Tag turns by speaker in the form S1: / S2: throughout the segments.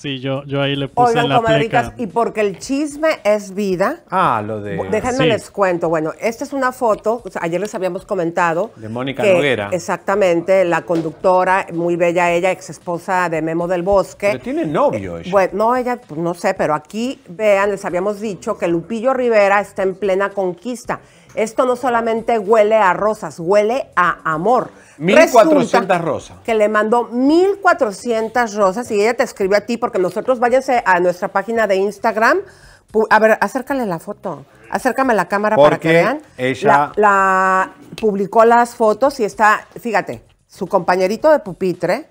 S1: Sí, yo, ahí le puse Oigan, la y
S2: porque el chisme es vida.
S1: Ah, lo de... Déjenme les
S2: cuento. Bueno, esta es una foto, ayer les habíamos comentado. De Mónica Exactamente, la conductora, muy bella ella, ex esposa de Memo del Bosque. tiene
S1: novio eh, ella.
S2: bueno, no, ella, pues, no sé, pero aquí, vean, les habíamos dicho que Lupillo Rivera está en plena conquista. Esto no solamente huele a rosas, huele a amor. 1400 rosas. Que le mandó 1400 rosas y ella te escribió a ti porque nosotros váyanse a nuestra página de Instagram. A ver, acércale la foto. Acércame la cámara para que vean. Ella... La, publicó las fotos y está, fíjate, su compañerito de pupitre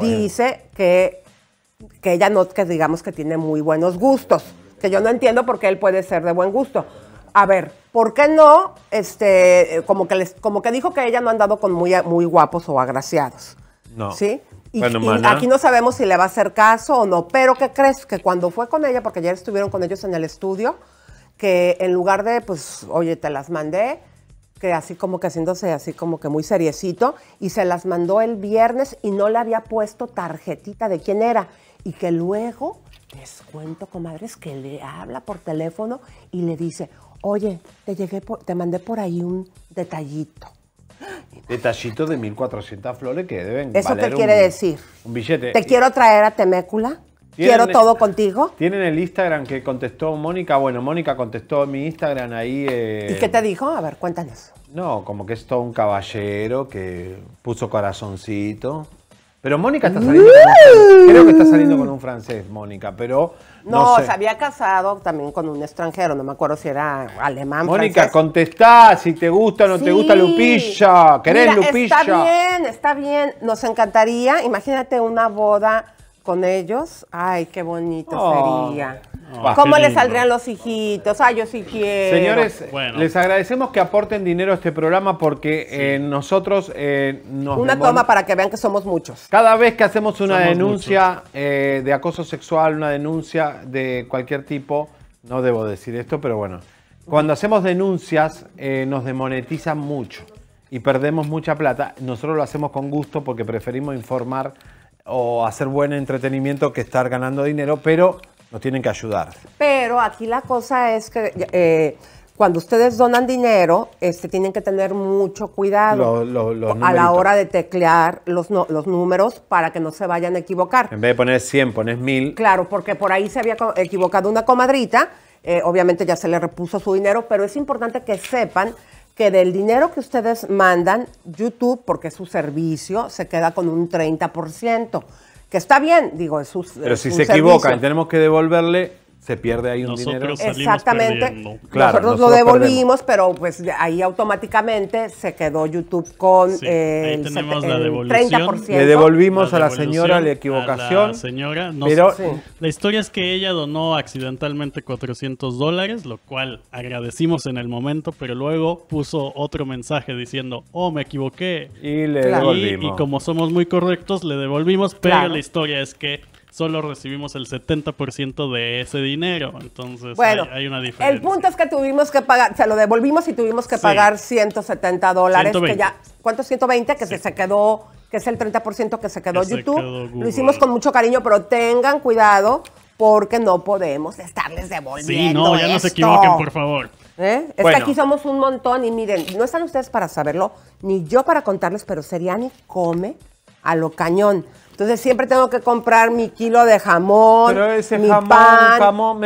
S2: dice que, que ella no, que digamos que tiene muy buenos gustos. Que yo no entiendo por qué él puede ser de buen gusto. A ver, ¿Por qué no? Este, como que les, como que dijo que ella no ha andado con muy, muy guapos o agraciados. No. ¿Sí? aquí no sabemos si le va a hacer caso o no, pero ¿qué crees? Que cuando fue con ella, porque ayer estuvieron con ellos en el estudio, que en lugar de, pues, oye, te las mandé, que así como que haciéndose así como que muy seriecito, y se las mandó el viernes y no le había puesto tarjetita de quién era, y que luego les cuento, comadres, que le habla por teléfono y le dice, oye, te, llegué te mandé por ahí un detallito.
S1: Detallito de 1400 flores que deben ¿Eso qué quiere decir? Un billete. ¿Te quiero
S2: traer a Temécula? Quiero todo contigo.
S1: Tienen el Instagram que contestó Mónica. Bueno, Mónica contestó mi Instagram ahí. Eh, ¿Y qué te
S2: dijo? A ver, cuéntanos.
S1: No, como que es todo un caballero que puso corazoncito. Pero Mónica
S2: está saliendo. creo que está
S1: saliendo con un francés, Mónica, pero. No, se
S2: había casado también con un extranjero, no me acuerdo si era alemán. Mónica,
S1: contesta, si te gusta o no te gusta Lupilla. ¿Querés Lupilla? Está bien,
S2: está bien. Nos encantaría. Imagínate una boda con ellos. Ay, qué bonito oh. sería. Ah. ¿Cómo le saldrían los hijitos? Ah, yo sí quiero. Señores, les
S1: agradecemos que aporten dinero a este programa porque eh, nosotros eh, nos... Una toma
S2: para que vean que somos muchos. Cada vez que hacemos una denuncia
S1: eh, de acoso sexual, una denuncia de cualquier tipo, no debo decir esto, pero bueno, cuando hacemos denuncias nos demonetizan mucho y perdemos mucha plata. Nosotros lo hacemos con gusto porque preferimos informar o hacer buen entretenimiento que estar ganando dinero, pero nos tienen que ayudar.
S2: Pero aquí la cosa es que eh, cuando ustedes donan dinero, este, tienen que tener mucho cuidado
S1: a la hora
S2: de teclear los, los números para que no se vayan a equivocar.
S1: En vez de poner 100, pones 1000.
S2: Claro, porque por ahí se había equivocado una comadrita. Eh, obviamente ya se le repuso su dinero, pero es importante que sepan que del dinero que ustedes mandan, YouTube, porque es su servicio, se queda con un 30% que está bien, digo, es Pero si se equivoca y
S1: tenemos que devolverle se pierde ahí un Nosotros dinero. Exactamente. Nosotros, lo devolvimos,
S2: pero pues ahí automáticamente se quedó YouTube con eh, el, 30%. Le devolvimos a la señora la equivocación. la señora,
S1: La historia es que ella donó accidentalmente 400 dólares, lo cual agradecimos en el momento, pero luego puso otro mensaje diciendo, oh, me equivoqué. Y le Y, como somos muy correctos,
S2: le devolvimos,
S1: pero la historia es que solo recibimos el 70% de ese dinero. Entonces bueno, hay, una diferencia. El
S2: punto es que tuvimos que pagar, se lo devolvimos y tuvimos que pagar 170 dólares. Que ya, ¿Cuánto? 120 que se, quedó que es el 30% que se quedó YouTube. lo hicimos con mucho cariño, pero tengan cuidado porque no podemos estarles devolviendo. Sí, no, ya no se equivoquen, por favor. ¿Eh? Es que aquí somos un montón y miren, no están ustedes para saberlo, ni yo para contarles, pero Seriani come a lo cañón. Entonces siempre tengo que comprar mi kilo de jamón, mi jamón, pan,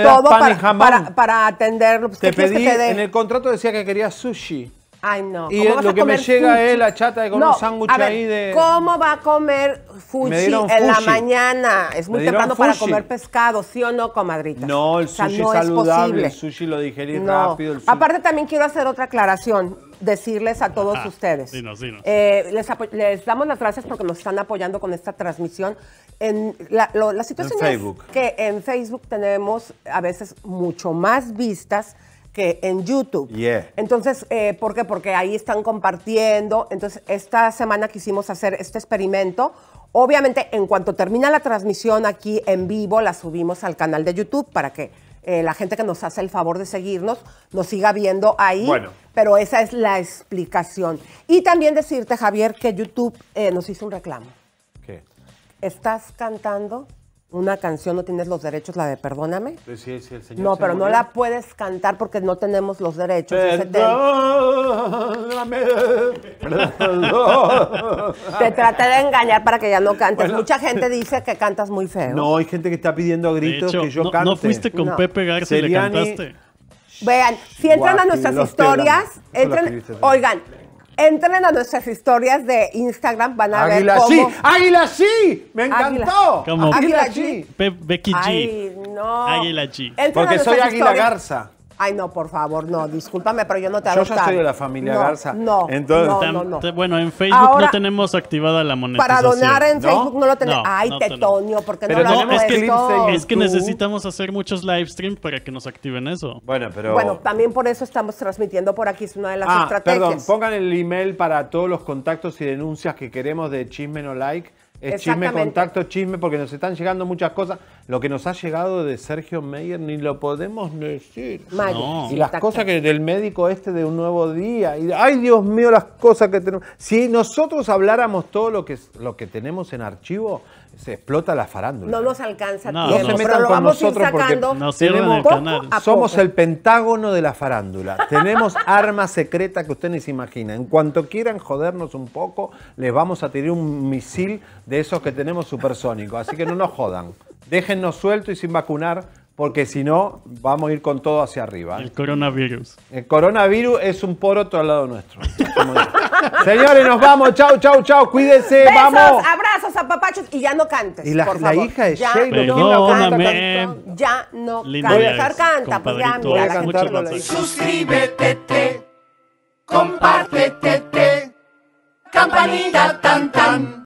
S2: todo para, jamón. Para, para atenderlo. Pues, te pedí, en
S1: el contrato decía que quería sushi.
S2: Ay, no. Y lo que me llega es la
S1: chata de con un sándwich ahí de.
S2: ¿Cómo va a comer fuchi en la mañana? Es muy temprano para comer pescado, ¿sí o no, comadrita?
S1: No, el sushi no es saludable. el sushi lo digerí rápido.
S2: Aparte, también quiero hacer otra aclaración. Decirles a todos ustedes. Eh, les, damos las gracias porque nos están apoyando con esta transmisión. En la, situación es Facebook. que en Facebook tenemos a veces mucho más vistas que en YouTube. Entonces, eh, ¿por qué? Porque ahí están compartiendo. Entonces, esta semana quisimos hacer este experimento. Obviamente, en cuanto termina la transmisión aquí en vivo, la subimos al canal de YouTube para que eh, la gente que nos hace el favor de seguirnos nos siga viendo ahí. Bueno. Pero esa es la explicación. Y también decirte, Javier, que YouTube eh, nos hizo un reclamo. ¿Qué? Estás cantando una canción no tienes los derechos, la de Perdóname.
S1: Sí, sí, el señor. No, pero no la
S2: puedes cantar porque no tenemos los derechos. Perdóname. Te traté de engañar para que ya no cantes. Mucha gente dice que cantas muy feo. No, hay gente que
S1: está pidiendo a gritos que yo cante. No fuiste con Pepe Garza y le cantaste.
S2: Vean, si entran a nuestras historias, entren, oigan, Entren a nuestras historias de Instagram, van a ver cómo... Sí. ¡Águila sí! ¡Me encantó! ¿Cómo? Águila, G.
S1: Becky G. Ay,
S2: no. Águila
S1: G. Porque soy Águila Garza.
S2: Ay, no, por favor, no, discúlpame, pero yo no te adopté. Yo ya soy de la familia Garza. No, entonces, no, no,
S1: Bueno, en Facebook no tenemos activada la monetización. Para donar en Facebook no lo tenemos. Ay, Tetonio,
S2: porque no lo no, es que, es que necesitamos
S1: hacer muchos live stream para que nos activen eso. Bueno, pero... Bueno,
S2: también por eso estamos transmitiendo por aquí, es una de las ah, estrategias. perdón,
S1: pongan el email para todos los contactos y denuncias que queremos de Chisme No Like es chisme, contacto, chisme, porque nos están llegando muchas cosas. Lo que nos ha llegado de Sergio Meyer ni lo podemos decir. Y las cosas que del médico este de un nuevo día. Y, ay, Dios mío, las cosas que tenemos. Si nosotros habláramos todo lo que, lo que tenemos en archivo, se explota la farándula. No nos alcanza no, tiempo, no, pero lo vamos sacando. Nos tenemos, el Somos el pentágono de la farándula. tenemos armas secreta que ustedes se imagina. En cuanto quieran jodernos un poco, les vamos a tirar un misil de esos que tenemos supersónico. Así que no nos jodan. Déjennos suelto y sin vacunar porque si no, vamos a ir con todo hacia arriba. ¿eh? El coronavirus. El coronavirus es un poroto al lado nuestro. Señores, nos vamos. Chau, chau, chau. Cuídense, vamos.
S2: abrazos, papachos y ya no cantes. Y la, hija de ya no canta, Ya no canta. canta, pues ya Suscríbete, te, compártete, campanita
S1: tan tan.